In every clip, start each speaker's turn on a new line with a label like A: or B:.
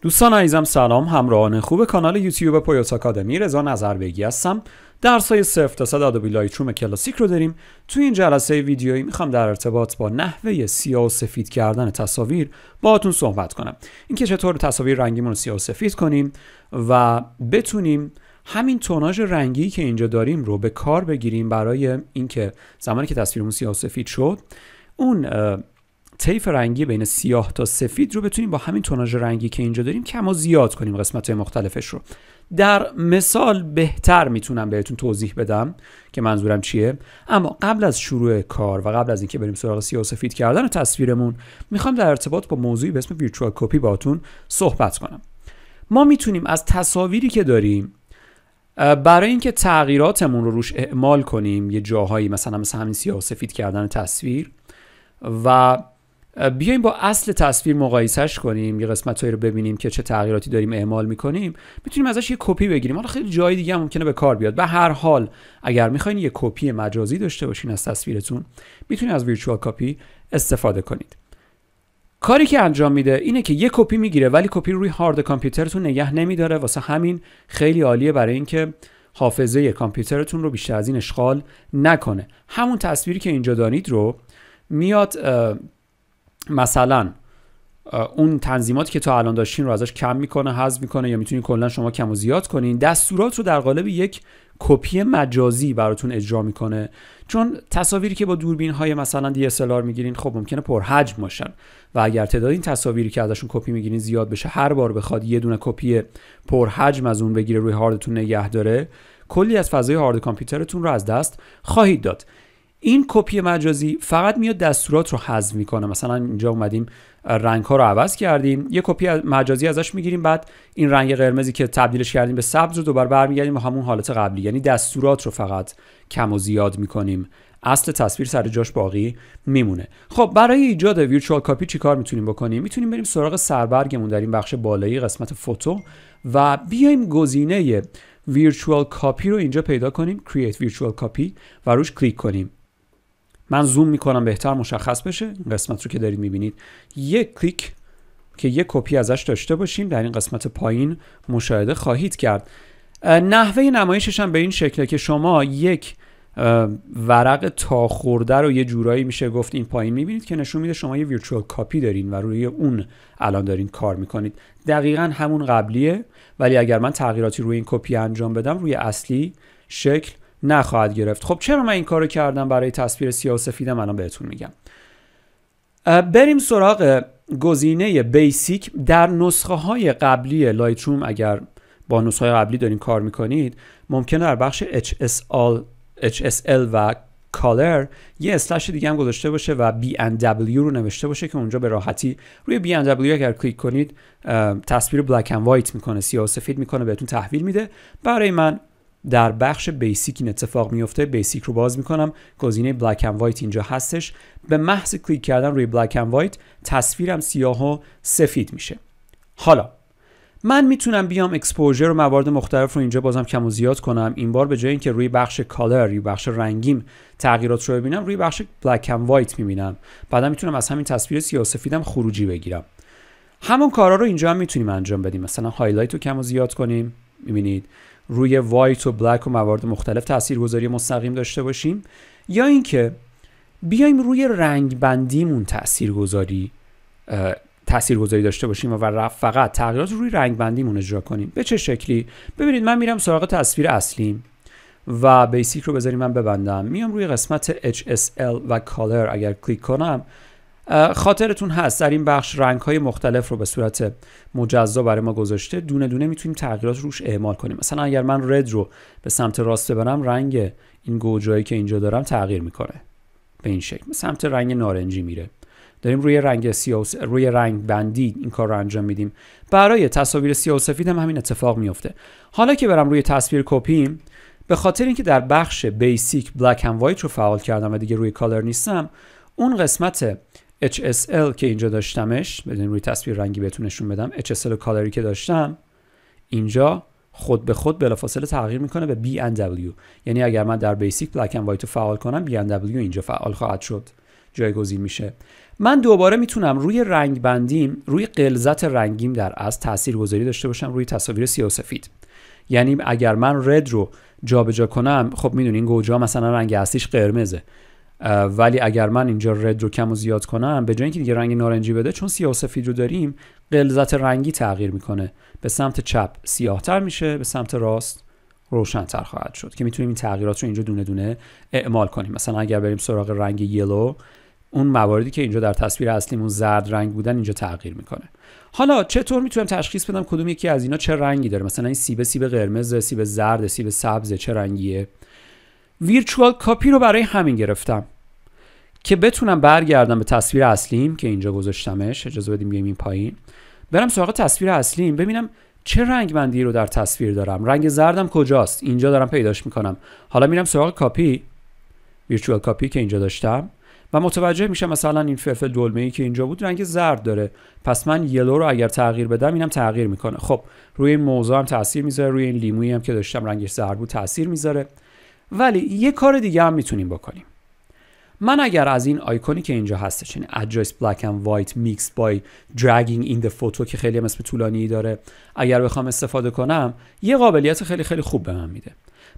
A: دوستان عزیزم سلام همراهان خوب کانال یوتیوب پویوس آکادمی رضا بگی هستم درس های صفر تا صد آدوبی لایتروم کلاسیک رو داریم تو این جلسه ویدیویی میخوام در ارتباط با نحوه سیاه و سفید کردن تصاویر باهاتون صحبت کنم اینکه چطور تصاویر رنگیمون رو سیاه و سفید کنیم و بتونیم همین توناژ رنگی که اینجا داریم رو به کار بگیریم برای اینکه زمانی که تصویرمون سیاه و سفید شد اون طیف رنگی بین سیاه تا سفید رو بتونیم با همین توناژ رنگی که اینجا داریم کم و زیاد کنیم قسمت های مختلفش رو در مثال بهتر میتونم بهتون توضیح بدم که منظورم چیه اما قبل از شروع کار و قبل از اینکه بریم سراغ سیاه و سفید کردن تصویرمون میخوام در ارتباط با موضوعی به اسم ویرچوال کپی باهاتون صحبت کنم ما میتونیم از تصاویری که داریم برای اینکه تغییراتمون رو روش اعمال کنیم یه جاهایی مثلا مثل همین سیاه و سفید کردن تصویر و بیایم با اصل تصویر مقایسهش کنیم یه هایی رو ببینیم که چه تغییراتی داریم اعمال میکنیم میتونیم ازش یه کپی بگیریم حالا خیلی جای دیگه هم ممکنه به کار بیاد به هر حال اگر میخواین یه کپی مجازی داشته باشین از تصویرتون میتونید از ویرچوال کاپی استفاده کنید کاری که انجام میده اینه که یه کپی میگیره ولی کپی روی هارد کامپیوترتون نگه نمیداره واسه همین خیلی عالیه برای اینکه حافظه کامپیوترتون رو بیشتر از این اشغال نکنه همون تصویری که اینجا دانید رو میاد مثلا اون تنظیماتی که تا الان داشتین رو ازش کم میکنه حذف میکنه یا میتونین کلا شما کم و زیاد کنین دستورات رو در قالب یک کپی مجازی براتون اجرا میکنه چون تصاویری که با دوربین های مثلا DSLR میگیرین خب ممکنه پرحجم باشن و اگر تعداد این تصاویری که ازشون کپی میگیرین زیاد بشه هر بار بخواد یه دونه کپی پرحجم از اون بگیره روی هاردتون نگه داره کلی از فضای هارد کامپیوترتون رو از دست خواهید داد این کپی مجازی فقط میاد دستورات رو حذف میکنه مثلا اینجا اومدیم رنگ ها رو عوض کردیم یه کپی مجازی ازش میگیریم بعد این رنگ قرمزی که تبدیلش کردیم به سبز رو دوباره برمیگردیم و همون حالت قبلی یعنی دستورات رو فقط کم و زیاد میکنیم اصل تصویر سر جاش باقی میمونه خب برای ایجاد ویرچوال کاپی چیکار میتونیم بکنیم میتونیم بریم سراغ سربرگمون در این بخش بالایی قسمت فوتو و بیایم گزینه ویرچوال کاپی رو اینجا پیدا کنیم create virtual copy و روش کلیک کنیم من زوم میکنم بهتر مشخص بشه این قسمت رو که دارید میبینید یک کلیک که یک کپی ازش داشته باشیم در این قسمت پایین مشاهده خواهید کرد نحوه نمایشش هم به این شکله که شما یک ورق تا خورده رو یه جورایی میشه گفت این پایین میبینید که نشون میده شما یه ویرچوال کاپی دارین و روی اون الان دارین کار میکنید دقیقا همون قبلیه ولی اگر من تغییراتی روی این کپی انجام بدم روی اصلی شکل نخواهد گرفت خب چرا من این کارو کردم برای تصویر سیاه و سفیدم الان بهتون میگم بریم سراغ گزینه بیسیک در نسخه های قبلی لایتروم اگر با نسخه های قبلی دارین کار میکنید ممکنه در بخش HSL و کالر یه اسلش دیگه هم گذاشته باشه و B&W رو نوشته باشه که اونجا به راحتی روی B&W اگر کلیک کنید تصویر بلک اند وایت میکنه سیاه و سفید میکنه بهتون تحویل میده برای من در بخش بیسیک این اتفاق میفته بیسیک رو باز میکنم گزینه بلک اند وایت اینجا هستش به محض کلیک کردن روی بلک اند وایت تصویرم سیاه و سفید میشه حالا من میتونم بیام اکسپوژر و موارد مختلف رو اینجا بازم کم و زیاد کنم این بار به جای اینکه روی بخش کالر روی بخش رنگیم تغییرات رو ببینم روی بخش بلک اند وایت میبینم بعدا میتونم از همین تصویر سیاه و سفیدم خروجی بگیرم همون کارا رو اینجا هم میتونیم انجام بدیم مثلا هایلایت رو کم و زیاد کنیم میبینید روی وایت و بلک و موارد مختلف تاثیرگذاری مستقیم داشته باشیم یا اینکه بیایم روی رنگ بندیمون تاثیرگذاری تاثیرگذاری داشته باشیم و فقط تغییرات روی رنگ بندیمون اجرا کنیم به چه شکلی ببینید من میرم سراغ تصویر اصلیم و بیسیک رو بذاریم من ببندم میام روی قسمت HSL و کالر اگر کلیک کنم خاطرتون هست در این بخش رنگ های مختلف رو به صورت مجزا برای ما گذاشته دونه دونه میتونیم تغییرات روش اعمال کنیم مثلا اگر من رد رو به سمت راست ببرم رنگ این گوجایی که اینجا دارم تغییر میکنه به این شکل به سمت رنگ نارنجی میره داریم روی رنگ سیاه روی رنگ بندی این کار رو انجام میدیم برای تصاویر سیاه و سفید هم همین اتفاق میفته حالا که برم روی تصویر کپیم به خاطر اینکه در بخش بیسیک بلک اند وایت رو فعال کردم و دیگه روی کالر نیستم اون قسمت HSL که اینجا داشتمش بدین روی تصویر رنگی بهتون نشون بدم HSL کالری که داشتم اینجا خود به خود بلافاصله تغییر میکنه به BNW یعنی اگر من در بیسیک بلک اند وایت فعال کنم BNW اینجا فعال خواهد شد جایگزین میشه من دوباره میتونم روی رنگ بندیم روی قلزت رنگیم در از تاثیرگذاری داشته باشم روی تصاویر سیاه و سفید یعنی اگر من رد رو جابجا کنم خب میدونین گوجا مثلا رنگ اصلیش قرمزه ولی اگر من اینجا رد رو کم و زیاد کنم به جای اینکه دیگه رنگ نارنجی بده چون سیاه و سفید رو داریم غلظت رنگی تغییر میکنه به سمت چپ سیاهتر میشه به سمت راست روشنتر خواهد شد که میتونیم این تغییرات رو اینجا دونه دونه اعمال کنیم مثلا اگر بریم سراغ رنگ یلو اون مواردی که اینجا در تصویر اصلیمون زرد رنگ بودن اینجا تغییر میکنه حالا چطور میتونم تشخیص بدم کدوم یکی از اینا چه رنگی داره مثلا این سیب سیب قرمز سیب زرد سیب سبز چه رنگیه ویرچوال کاپی رو برای همین گرفتم که بتونم برگردم به تصویر اصلیم که اینجا گذاشتمش اجازه بدیم بیایم این پایین برم سراغ تصویر اصلیم ببینم چه رنگ بندی رو در تصویر دارم رنگ زردم کجاست اینجا دارم پیداش میکنم حالا میرم سراغ کاپی ویرچوال کاپی که اینجا داشتم و متوجه میشم مثلا این فلفل دلمه ای که اینجا بود رنگ زرد داره پس من یلو رو اگر تغییر بدم اینم تغییر میکنه خب روی این موضوع هم تاثیر میذاره روی این لیمویی هم که داشتم رنگش زرد بود تاثیر میذاره ولی یه کار دیگه هم میتونیم بکنیم من اگر از این آیکونی که اینجا هستش یعنی adjust black and white mixed by dragging in the photo که خیلی هم طولانی داره اگر بخوام استفاده کنم یه قابلیت خیلی خیلی خوب به من میده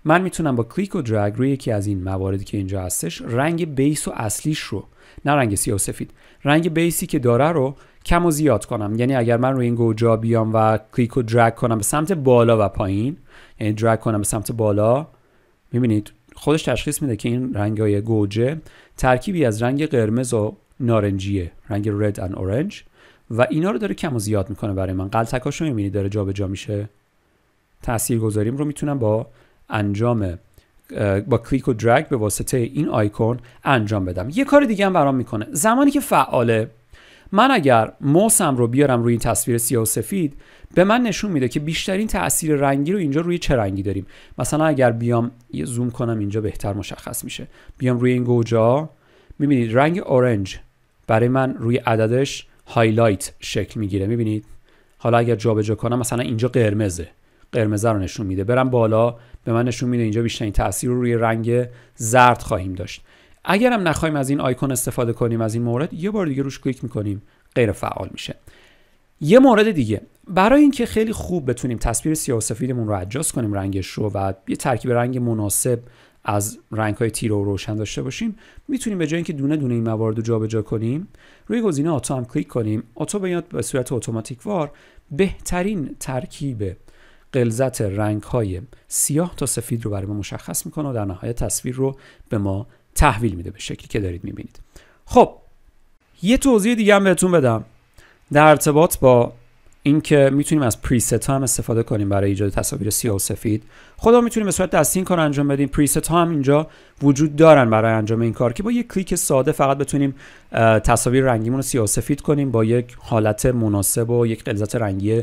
A: من میتونم با کلیک و درگ روی یکی از این مواردی که اینجا هستش رنگ بیس و اصلیش رو نه رنگ سیاه و سفید رنگ بیسی که داره رو کم و زیاد کنم یعنی اگر من روی این گوجا بیام و کلیک و درگ کنم به سمت بالا و پایین یعنی درگ کنم به سمت بالا میبینید خودش تشخیص میده که این رنگ های گوجه ترکیبی از رنگ قرمز و نارنجیه رنگ رد اند اورنج و اینا رو داره کم و زیاد میکنه برای من قلتکاش رو میبینی داره جابجا جا میشه تأثیر گذاریم رو میتونم با انجام با کلیک و درگ به واسطه این آیکون انجام بدم یه کار دیگه هم برام میکنه زمانی که فعاله من اگر موسم رو بیارم روی این تصویر سیاه و سفید به من نشون میده که بیشترین تاثیر رنگی رو اینجا روی چه رنگی داریم مثلا اگر بیام یه زوم کنم اینجا بهتر مشخص میشه بیام روی این گوجا میبینید رنگ اورنج برای من روی عددش هایلایت شکل میگیره میبینید حالا اگر جابجا کنم مثلا اینجا قرمزه قرمزه رو نشون میده برم بالا به من نشون میده اینجا بیشترین تاثیر رو روی رنگ زرد خواهیم داشت هم نخوایم از این آیکون استفاده کنیم از این مورد یه بار دیگه روش کلیک میکنیم غیر فعال میشه یه مورد دیگه برای اینکه خیلی خوب بتونیم تصویر سیاه و سفیدمون رو ادجاست کنیم رنگش رو و یه ترکیب رنگ مناسب از رنگ های تیره و روشن داشته باشیم میتونیم به جای اینکه دونه دونه این موارد رو جابجا کنیم روی گزینه اتو هم کلیک کنیم آتو بیاد به صورت اتوماتیک وار بهترین ترکیب قلزت رنگ های سیاه تا سفید رو برای ما مشخص میکنه و در نهایت تصویر رو به ما تحویل میده به شکلی که دارید میبینید خب یه توضیح دیگه هم بهتون بدم در ارتباط با اینکه میتونیم از پریست ها هم استفاده کنیم برای ایجاد تصاویر سیاه و سفید خدا میتونیم به صورت دستی این کار انجام بدیم پریست ها هم اینجا وجود دارن برای انجام این کار که با یک کلیک ساده فقط بتونیم تصاویر رنگیمون رو سیاه و سفید کنیم با یک حالت مناسب و یک غلظت رنگی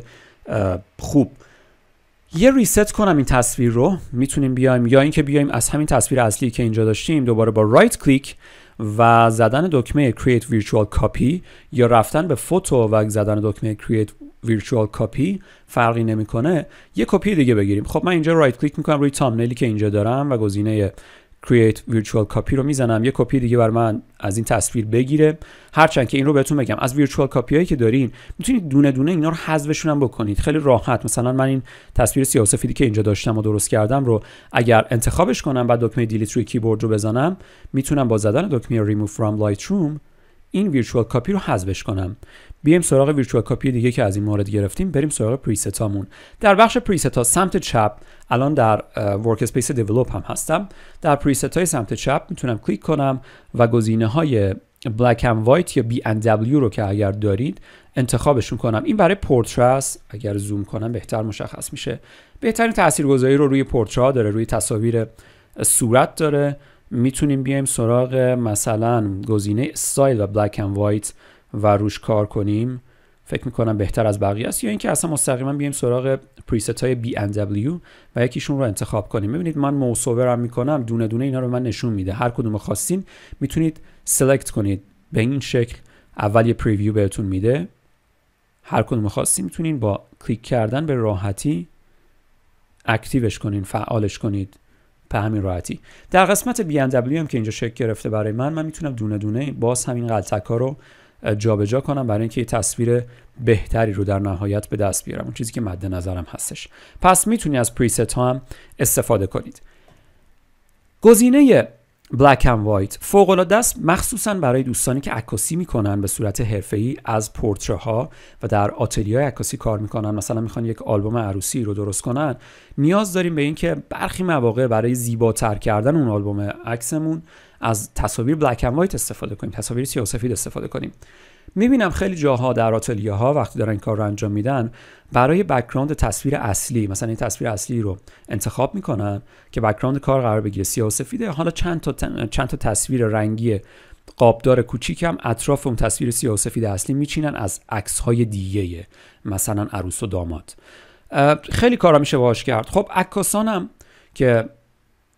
A: خوب یه ریست کنم این تصویر رو میتونیم بیایم یا اینکه بیایم از همین تصویر اصلی که اینجا داشتیم دوباره با رایت کلیک و زدن دکمه Create Virtual Copy یا رفتن به فوتو و زدن دکمه Create Virtual Copy فرقی نمیکنه یه کپی دیگه بگیریم خب من اینجا رایت کلیک میکنم روی تامنلی که اینجا دارم و گزینه create virtual copy رو میزنم یه کپی دیگه بر من از این تصویر بگیره هرچند که این رو بهتون بگم از virtual copy هایی که دارین میتونید دونه دونه اینا رو حذفشون بکنید خیلی راحت مثلا من این تصویر سفیدی که اینجا داشتم و درست کردم رو اگر انتخابش کنم و دکمه دیلیت روی کیبورد رو بزنم میتونم با زدن دکمه remove from lightroom این ویرچوال کاپی رو حذفش کنم بیایم سراغ ویرچوال کاپی دیگه که از این مورد گرفتیم بریم سراغ پریست هامون در بخش پریست ها سمت چپ الان در ورک اسپیس دیولپ هم هستم در پریست های سمت چپ میتونم کلیک کنم و گزینه های بلک اند وایت یا دبلیو رو که اگر دارید انتخابشون کنم این برای پورتراس اگر زوم کنم بهتر مشخص میشه بهترین تاثیرگذاری رو روی پورترا داره روی تصاویر صورت داره میتونیم بیایم سراغ مثلا گزینه استایل و بلک اند وایت و روش کار کنیم فکر میکنم بهتر از بقیه است یا اینکه اصلا مستقیما بیایم سراغ پریست های دبلیو و یکیشون رو انتخاب کنیم ببینید من هم میکنم دونه دونه اینا رو من نشون میده هر کدوم خواستین میتونید سلکت کنید به این شکل اول یه پریویو بهتون میده هر کدوم خواستین میتونید با کلیک کردن به راحتی اکتیوش کنین فعالش کنید به همین راحتی در قسمت BMW هم که اینجا شکل گرفته برای من من میتونم دونه دونه باز همین قلتک ها رو جابجا جا کنم برای اینکه یه تصویر بهتری رو در نهایت به دست بیارم اون چیزی که مد نظرم هستش پس میتونی از پریست ها هم استفاده کنید گزینه بلک اند وایت فوق العاده است مخصوصا برای دوستانی که عکاسی میکنن به صورت ای از پورتره ها و در آتلیه عکاسی کار میکنن مثلا میخوان یک آلبوم عروسی رو درست کنن نیاز داریم به اینکه برخی مواقع برای زیباتر کردن اون آلبوم عکسمون از تصاویر بلک اند وایت استفاده کنیم تصاویر سیاسفید استفاده کنیم میبینم خیلی جاها در آتلیه ها وقتی دارن این کار رو انجام میدن برای بکراند تصویر اصلی مثلا این تصویر اصلی رو انتخاب میکنن که بکراند کار قرار بگیره سیاه و سفیده حالا چند تا, چند تا تصویر رنگی قابدار کوچیک هم اطراف اون تصویر سیاه و سفید اصلی میچینن از عکس های دیگه مثلا عروس و داماد خیلی کارا میشه باهاش کرد خب عکاسانم که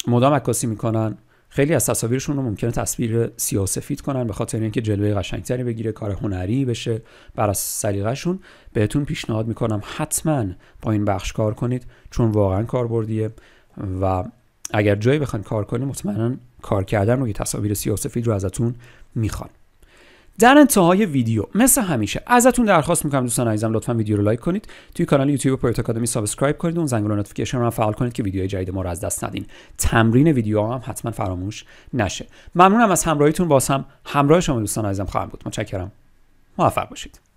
A: مدام عکاسی میکنن خیلی از تصاویرشون رو ممکنه تصویر سیاسفید کنن به خاطر اینکه جلوه قشنگتری بگیره کار هنری بشه بر از سلیقهشون بهتون پیشنهاد میکنم حتما با این بخش کار کنید چون واقعا کاربردیه و اگر جایی بخواین کار کنید مطمئنا کار کردن روی تصاویر سیاسفید رو ازتون میخوان در انتهای ویدیو مثل همیشه ازتون درخواست میکنم دوستان عزیزم لطفا ویدیو رو لایک کنید توی کانال یوتیوب پرت آکادمی سابسکرایب کنید اون زنگوله نوتیفیکیشن رو هم فعال کنید که ویدیوهای جدید ما رو از دست ندین تمرین ویدیو هم حتما فراموش نشه ممنونم از همراهیتون باسم همراه شما دوستان عزیزم خواهم بود متشکرم موفق باشید